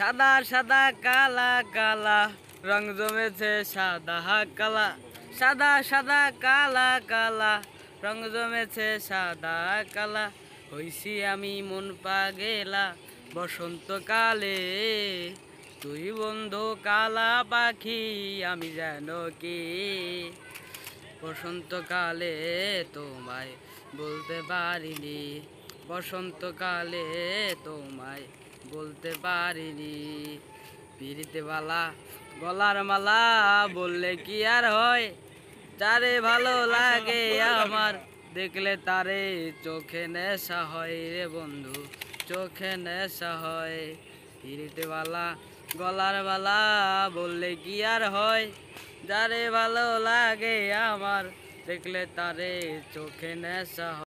সাদা সাদা কালা কালা রং জমেছে সাদা কালা সাদা সাদা কালা কালা রং জমেছে সাদা কালা হইছি আমি মন পা গেলা বসন্তকালে তুই বন্ধু কালা পাখি আমি যেন কি বসন্তকালে তোমায় বলতে পারিনি বসন্তকালে তোমায় বলতে পারিনি পিড়িতে বালা গলার মালা বললে কি আর হয় তারে ভালো লাগে আমার দেখলে তারে চোখে নেশা হয় রে বন্ধু চোখে নেশা হয় পিড়িতে বালা গলার বালা বললে কি আর হয় যারে ভালো লাগে আমার দেখলে তারে চোখে নেশা